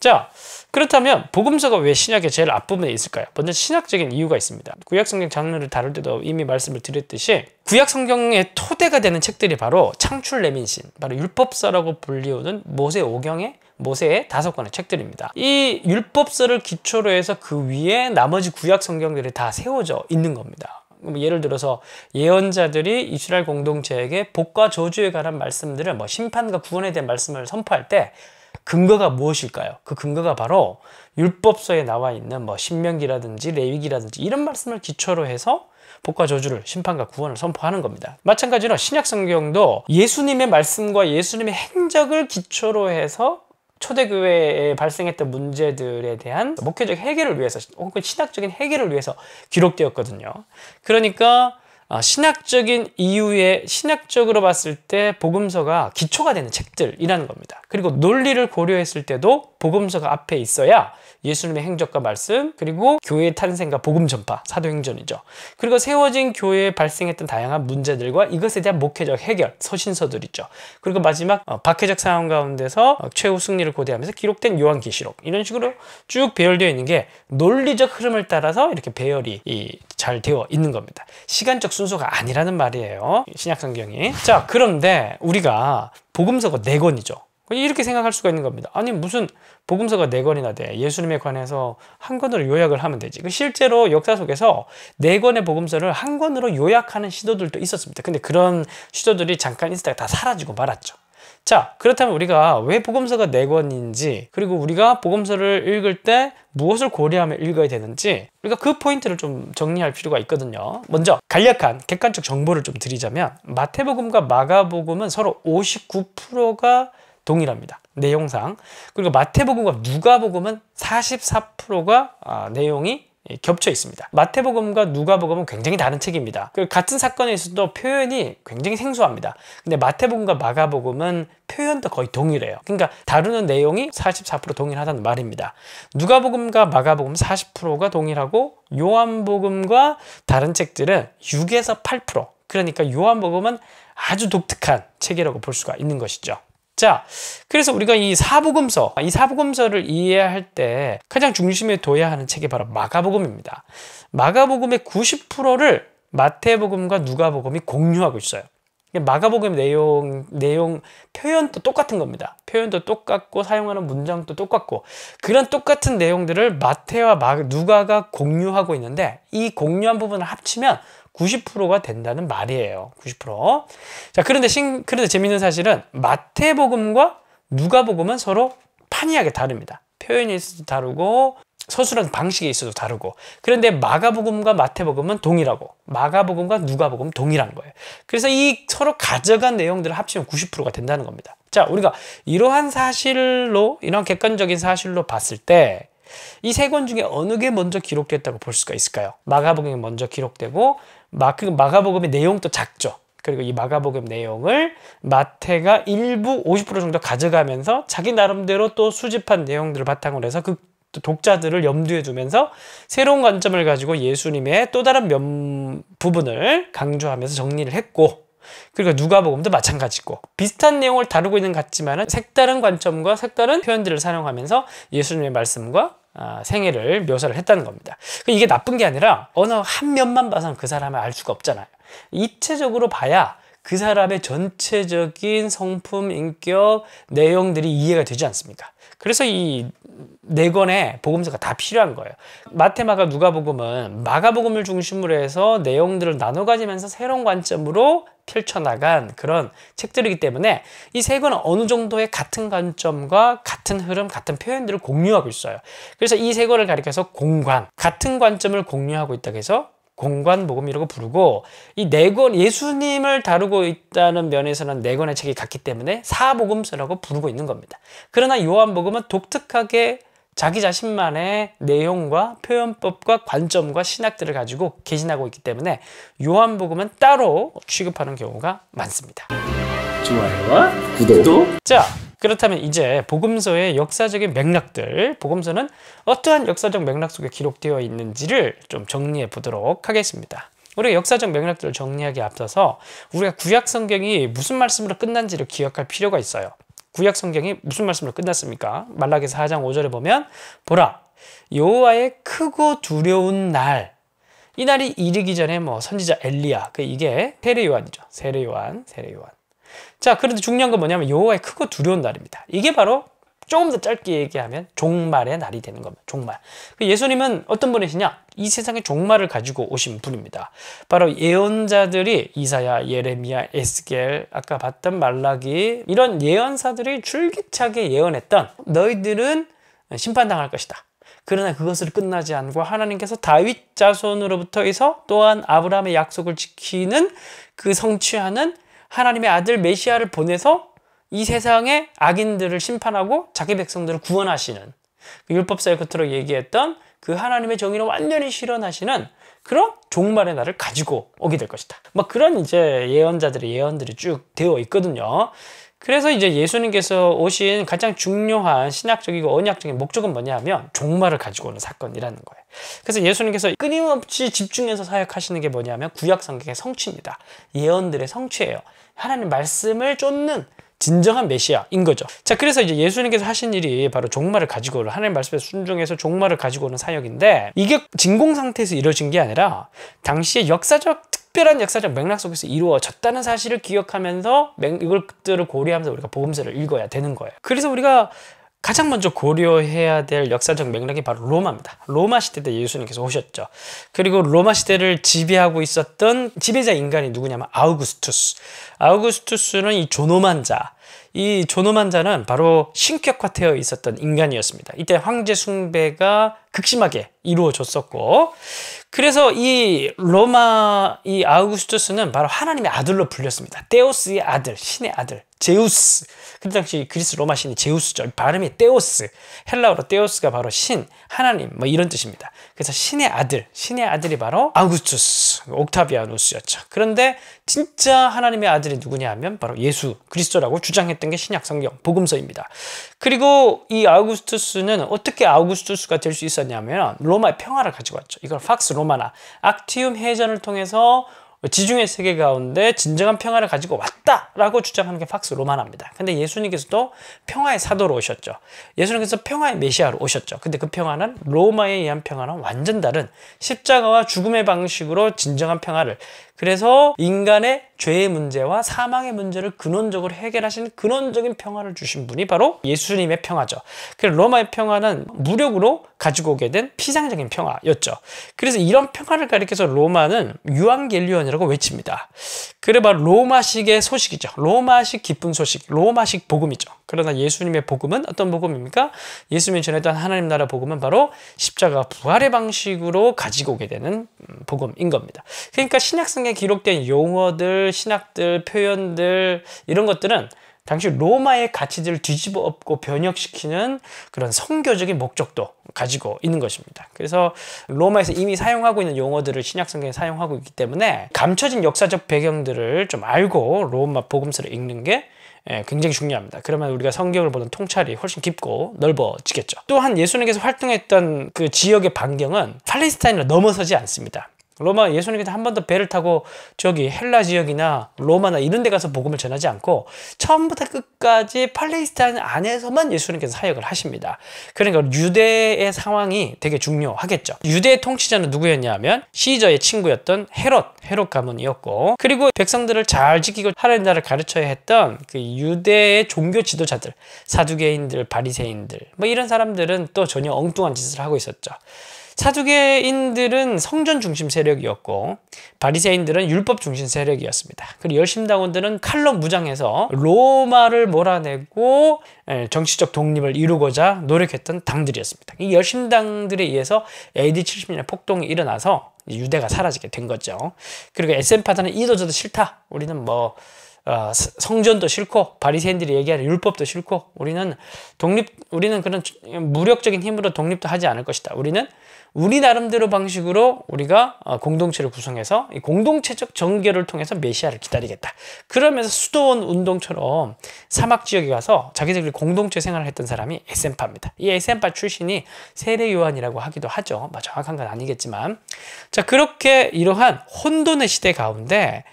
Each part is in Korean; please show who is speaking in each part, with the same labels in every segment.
Speaker 1: 자, 그렇다면 복음서가 왜 신약의 제일 앞부분에 있을까요? 먼저 신학적인 이유가 있습니다. 구약 성경 장르를 다룰 때도 이미 말씀을 드렸듯이 구약 성경의 토대가 되는 책들이 바로 창출 레민신, 바로 율법서라고 불리우는 모세 오경의 모세의 다섯 권의 책들입니다. 이 율법서를 기초로 해서 그 위에 나머지 구약 성경들이 다 세워져 있는 겁니다. 예를 들어서 예언자들이 이스라엘 공동체에게 복과 저주에 관한 말씀들을 뭐 심판과 구원에 대한 말씀을 선포할 때 근거가 무엇일까요? 그 근거가 바로 율법서에 나와 있는 뭐 신명기라든지 레위기라든지 이런 말씀을 기초로 해서 복과 저주를 심판과 구원을 선포하는 겁니다. 마찬가지로 신약 성경도 예수님의 말씀과 예수님의 행적을 기초로 해서 초대교회에 발생했던 문제들에 대한 목회적 해결을 위해서 혹은 신학적인 해결을 위해서 기록되었거든요. 그러니까 아, 신학적인 이유에 신학적으로 봤을 때 복음서가 기초가 되는 책들이라는 겁니다. 그리고 논리를 고려했을 때도 복음서가 앞에 있어야 예수님의 행적과 말씀 그리고 교회의 탄생과 복음 전파 사도행전이죠. 그리고 세워진 교회에 발생했던 다양한 문제들과 이것에 대한 목회적 해결 서신서들이죠. 그리고 마지막 어, 박해적 상황 가운데서 어, 최후 승리를 고대하면서 기록된 요한계시록 이런 식으로 쭉 배열되어 있는 게 논리적 흐름을 따라서 이렇게 배열이 잘 되어 있는 겁니다. 시간적 순서가 아니라는 말이에요. 신약성경이. 자 그런데 우리가 복음서가 4권이죠. 이렇게 생각할 수가 있는 겁니다. 아니 무슨 복음서가 네 권이나 돼. 예수님에 관해서 한 권으로 요약을 하면 되지. 그 실제로 역사 속에서 네 권의 복음서를 한 권으로 요약하는 시도들도 있었습니다. 근데 그런 시도들이 잠깐 있었다가 다 사라지고 말았죠. 자 그렇다면 우리가 왜 복음서가 네 권인지 그리고 우리가 복음서를 읽을 때 무엇을 고려하며 읽어야 되는지 우리가 그 포인트를 좀 정리할 필요가 있거든요 먼저 간략한 객관적 정보를 좀 드리자면 마태복음과 마가복음은 서로 59%가 동일합니다. 내용상. 그리고 마태복음과 누가복음은 44%가 아, 내용이 겹쳐 있습니다. 마태복음과 누가복음은 굉장히 다른 책입니다. 그 같은 사건에 서도 표현이 굉장히 생소합니다. 근데 마태복음과 마가복음은 표현도 거의 동일해요. 그러니까 다루는 내용이 44% 동일하다는 말입니다. 누가복음과 마가복음 40%가 동일하고 요한복음과 다른 책들은 6에서 8% 그러니까 요한복음은 아주 독특한 책이라고 볼 수가 있는 것이죠. 자, 그래서 우리가 이 사복음서, 이 사복음서를 이해할 때 가장 중심에 둬야 하는 책이 바로 마가복음입니다. 마가복음의 90%를 마태복음과 누가복음이 공유하고 있어요. 마가복음 내용, 내용, 표현도 똑같은 겁니다. 표현도 똑같고 사용하는 문장도 똑같고 그런 똑같은 내용들을 마태와 누가가 공유하고 있는데 이 공유한 부분을 합치면 90%가 된다는 말이에요. 90%. 자, 그런데 신, 그런데 재밌는 사실은 마태복음과 누가복음은 서로 판이하게 다릅니다. 표현이 있어도 다르고 서술한 방식에 있어도 다르고 그런데 마가복음과 마태복음은 동일하고 마가복음과 누가복음 동일한 거예요. 그래서 이 서로 가져간 내용들을 합치면 90%가 된다는 겁니다. 자, 우리가 이러한 사실로 이런 객관적인 사실로 봤을 때 이 세 권 중에 어느 게 먼저 기록됐다고 볼 수가 있을까요? 마가복음이 먼저 기록되고 마크 마가복음의 내용도 작죠. 그리고 이 마가복음 내용을 마태가 일부 50% 정도 가져가면서 자기 나름대로 또 수집한 내용들을 바탕으로 해서 그 독자들을 염두에 두면서 새로운 관점을 가지고 예수님의 또 다른 면 부분을 강조하면서 정리를 했고 그리고 누가복음도 마찬가지고 비슷한 내용을 다루고 있는 같지만 색다른 관점과 색다른 표현들을 사용하면서 예수님의 말씀과 아, 생애를 묘사를 했다는 겁니다. 그러니까 이게 나쁜 게 아니라 어느 한 면만 봐선 그 사람을 알 수가 없잖아요. 입체적으로 봐야 그 사람의 전체적인 성품, 인격, 내용들이 이해가 되지 않습니까? 그래서 이 네 권의 복음서가 다 필요한 거예요. 마테마가 누가복음은 마가복음을 중심으로 해서 내용들을 나눠 가지면서 새로운 관점으로 펼쳐나간 그런 책들이기 때문에 이 세 권은 어느 정도의 같은 관점과 같은 흐름, 같은 표현들을 공유하고 있어요. 그래서 이 세 권을 가리켜서 공관, 같은 관점을 공유하고 있다고 해서 공관 복음이라고 부르고 이 네 권 예수님을 다루고 있다는 면에서는 네 권의 책이 같기 때문에 사복음서라고 부르고 있는 겁니다. 그러나 요한복음은 독특하게 자기 자신만의 내용과 표현법과 관점과 신학들을 가지고 개진하고 있기 때문에 요한복음은 따로 취급하는 경우가 많습니다. 좋아요와 구독. 구독. 자, 그렇다면 이제 복음서의 역사적인 맥락들, 복음서는 어떠한 역사적 맥락 속에 기록되어 있는지를 좀 정리해 보도록 하겠습니다. 우리가 역사적 맥락들을 정리하기 에 앞서서 우리가 구약 성경이 무슨 말씀으로 끝난지를 기억할 필요가 있어요. 구약 성경이 무슨 말씀으로 끝났습니까? 말라기서 4장 5절에 보면 보라 여호와의 크고 두려운 날 이 날이 이르기 전에 뭐 선지자 엘리야 그 이게 세례 요한이죠. 세례 요한, 세례 요한. 자 그런데 중요한 건 뭐냐면 여호와의 크고 두려운 날입니다. 이게 바로 조금 더 짧게 얘기하면 종말의 날이 되는 겁니다. 종말. 그 예수님은 어떤 분이시냐? 이 세상에 종말을 가지고 오신 분입니다. 바로 예언자들이 이사야, 예레미야, 에스겔, 아까 봤던 말라기 이런 예언사들이 줄기차게 예언했던 너희들은 심판당할 것이다. 그러나 그것을 끝나지 않고 하나님께서 다윗 자손으로부터 해서 또한 아브라함의 약속을 지키는 그 성취하는 하나님의 아들 메시아를 보내서 이 세상의 악인들을 심판하고 자기 백성들을 구원하시는 그 율법사의 그토록 얘기했던 그 하나님의 정의를 완전히 실현하시는 그런 종말의 날을 가지고 오게 될 것이다. 막 뭐 그런 이제 예언자들의 예언들이 쭉 되어 있거든요. 그래서 이제 예수님께서 오신 가장 중요한 신약적이고 언약적인 목적은 뭐냐 하면 종말을 가지고 오는 사건이라는 거예요. 그래서 예수님께서 끊임없이 집중해서 사역하시는 게 뭐냐면 하 구약 성경의 성취입니다. 예언들의 성취예요. 하나님 말씀을 쫓는 진정한 메시아인 거죠. 자, 그래서 이제 예수님께서 하신 일이 바로 종말을 가지고 오는 하나님 말씀에 순종해서 종말을 가지고 오는 사역인데 이게 진공 상태에서 이루어진 게 아니라 당시의 역사적 특별한 역사적 맥락 속에서 이루어졌다는 사실을 기억하면서 이것들을 고려하면서 우리가 보험서를 읽어야 되는 거예요. 그래서 우리가 가장 먼저 고려해야 될 역사적 맥락이 바로 로마입니다. 로마 시대 때 예수님께서 오셨죠. 그리고 로마 시대를 지배하고 있었던 지배자 인간이 누구냐면 아우구스투스. 아우구스투스는 이 존엄한 자, 이 존엄한 자는 바로 신격화되어 있었던 인간이었습니다. 이때 황제 숭배가 극심하게 이루어졌었고 그래서 이 로마 이 아우구스투스는 바로 하나님의 아들로 불렸습니다. 데오스의 아들, 신의 아들, 제우스. 그 당시 그리스 로마 신이 제우스죠. 발음이 데오스. 헬라어로 데오스가 바로 신, 하나님 뭐 이런 뜻입니다. 그래서 신의 아들, 신의 아들이 바로 아우구스투스, 옥타비아누스였죠. 그런데 진짜 하나님의 아들이 누구냐 하면 바로 예수 그리스도라고 주장했 사용했던 게 신약성경 복음서입니다. 그리고 이 아우구스투스는 어떻게 아우구스투스가 될 수 있었냐면 로마의 평화를 가지고왔죠 이걸 팍스 로마나 악티움 해전을 통해서 지중해 세계 가운데 진정한 평화를 가지고 왔다라고 주장하는 게 팍스 로마나입니다. 근데 예수님께서도 평화의 사도로 오셨죠. 예수님께서 평화의 메시아로 오셨죠. 근데 그 평화는 로마에 의한 평화는 완전 다른 십자가와 죽음의 방식으로 진정한 평화를 그래서 인간의 죄의 문제와 사망의 문제를 근원적으로 해결하신 근원적인 평화를 주신 분이 바로 예수님의 평화죠. 그래서 로마의 평화는 무력으로 가지고 오게 된 피상적인 평화였죠. 그래서 이런 평화를 가리켜서 로마는 유앙겔리언이라고 외칩니다. 그래 바로 로마식의 소식이죠. 로마식 기쁜 소식, 로마식 복음이죠. 그러나 예수님의 복음은 어떤 복음입니까? 예수님이 전했던 하나님 나라 복음은 바로 십자가 부활의 방식으로 가지고 오게 되는 음, 복음인 겁니다. 그러니까 신약성경 성경에 기록된 용어들, 신학들, 표현들 이런 것들은 당시 로마의 가치들을 뒤집어 엎고 변혁시키는 그런 성교적인 목적도 가지고 있는 것입니다. 그래서 로마에서 이미 사용하고 있는 용어들을 신약성경에 사용하고 있기 때문에 감춰진 역사적 배경들을 좀 알고 로마 복음서를 읽는 게 예, 굉장히 중요합니다. 그러면 우리가 성경을 보는 통찰이 훨씬 깊고 넓어지겠죠. 또한 예수님께서 활동했던 그 지역의 반경은 팔레스타인을 넘어서지 않습니다. 로마 예수님께서 한 번 더 배를 타고 저기 헬라 지역이나 로마나 이런 데 가서 복음을 전하지 않고 처음부터 끝까지 팔레스타인 안에서만 예수님께서 사역을 하십니다. 그러니까 유대의 상황이 되게 중요하겠죠. 유대의 통치자는 누구였냐면 시저의 친구였던 헤롯, 헤롯 가문이었고 그리고 백성들을 잘 지키고 하나님 나라를 가르쳐야 했던 그 유대의 종교 지도자들, 사두개인들, 바리새인들 뭐 이런 사람들은 또 전혀 엉뚱한 짓을 하고 있었죠. 사두개인들은 성전 중심 세력이었고 바리새인들은 율법 중심 세력이었습니다. 그리고 열심당원들은 칼로 무장해서 로마를 몰아내고 예, 정치적 독립을 이루고자 노력했던 당들이었습니다. 이 열심당들에 의해서 AD 70년 폭동이 일어나서 유대가 사라지게 된 거죠. 그리고 SM 파다는 이도저도 싫다. 우리는 뭐 어, 성전도 싫고 바리새인들이 얘기하는 율법도 싫고 우리는 독립 우리는 그런 무력적인 힘으로 독립도 하지 않을 것이다. 우리는 우리 나름대로 방식으로 우리가 어, 공동체를 구성해서 이 공동체적 정결을 통해서 메시아를 기다리겠다. 그러면서 수도원 운동처럼 사막 지역에 가서 자기들끼리 공동체 생활을 했던 사람이 에센파입니다. 이 에센파 출신이 세례 요한이라고 하기도 하죠. 뭐 정확한 건 아니겠지만 자 그렇게 이러한 혼돈의 시대 가운데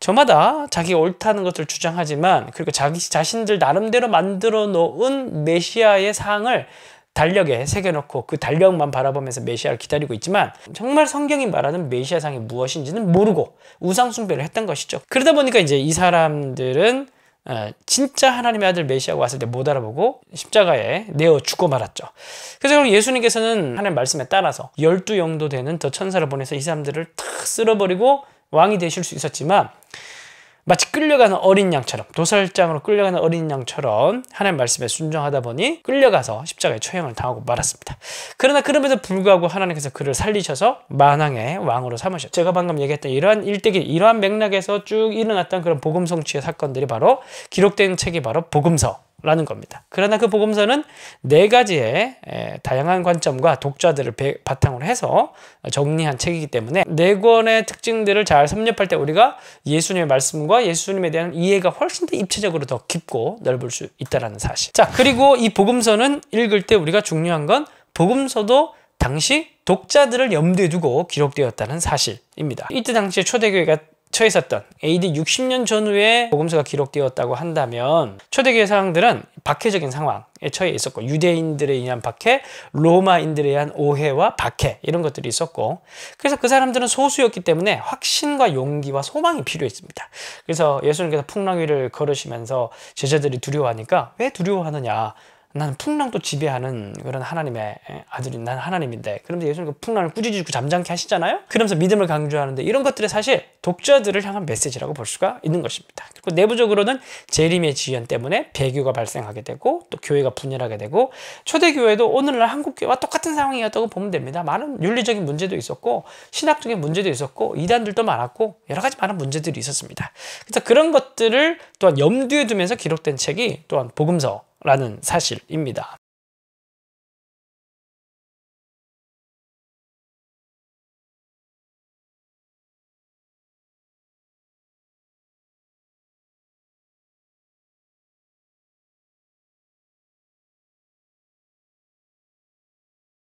Speaker 1: 저마다 자기 옳다는 것을 주장하지만 그리고 자기 자신들 나름대로 만들어 놓은 메시아의 사항을 달력에 새겨놓고 그 달력만 바라보면서 메시아를 기다리고 있지만 정말 성경이 말하는 메시아상이 무엇인지는 모르고 우상숭배를 했던 것이죠. 그러다 보니까 이제 이 사람들은 어, 진짜 하나님의 아들 메시아가 왔을 때 못 알아보고 십자가에 내어 죽고 말았죠. 그래서 그럼 예수님께서는 하나님 말씀에 따라서 열두 영도 되는 더 천사를 보내서 이 사람들을 탁 쓸어버리고 왕이 되실 수 있었지만 마치 끌려가는 어린 양처럼 도살장으로 끌려가는 어린 양처럼 하나님 말씀에 순종하다 보니 끌려가서 십자가에 처형을 당하고 말았습니다. 그러나 그럼에도 불구하고 하나님께서 그를 살리셔서 만왕의 왕으로 삼으셨죠. 제가 방금 얘기했던 이러한 일대기 이러한 맥락에서 쭉 일어났던 그런 복음 성취의 사건들이 바로 기록된 책이 바로 복음서 라는 겁니다. 그러나 그 복음서는 네 가지의 다양한 관점과 독자들을 바탕으로 해서 정리한 책이기 때문에 네 권의 특징들을 잘 섭렵할 때 우리가 예수님의 말씀과 예수님에 대한 이해가 훨씬 더 입체적으로 더 깊고 넓을 수 있다는 사실. 자, 그리고 이 복음서는 읽을 때 우리가 중요한 건 복음서도 당시 독자들을 염두에 두고 기록되었다는 사실입니다. 이때 당시에 초대교회가 처했었던 AD 60년 전후에 보음서가 기록되었다고 한다면 초대교회 사람들은 박해적인 상황에 처해 있었고 유대인들에 의한 박해, 로마인들에 의한 오해와 박해 이런 것들이 있었고 그래서 그 사람들은 소수였기 때문에 확신과 용기와 소망이 필요했습니다. 그래서 예수님께서 풍랑 위를 걸으시면서 제자들이 두려워하니까 왜 두려워하느냐 나는 풍랑도 지배하는 그런 하나님의 아들인 난 하나님인데 그러면서 예수님 그 풍랑을 꾸짖고 잠잠케 하시잖아요 그러면서 믿음을 강조하는데 이런 것들이 사실 독자들을 향한 메시지라고 볼 수가 있는 것입니다 그리고 내부적으로는 재림의 지연 때문에 배교가 발생하게 되고 또 교회가 분열하게 되고 초대교회도 오늘날 한국교회와 똑같은 상황이었다고 보면 됩니다 많은 윤리적인 문제도 있었고 신학적인 문제도 있었고 이단들도 많았고 여러 가지 많은 문제들이 있었습니다 그래서 그런 것들을 또한 염두에 두면서 기록된 책이 또한 복음서 라는 사실입니다.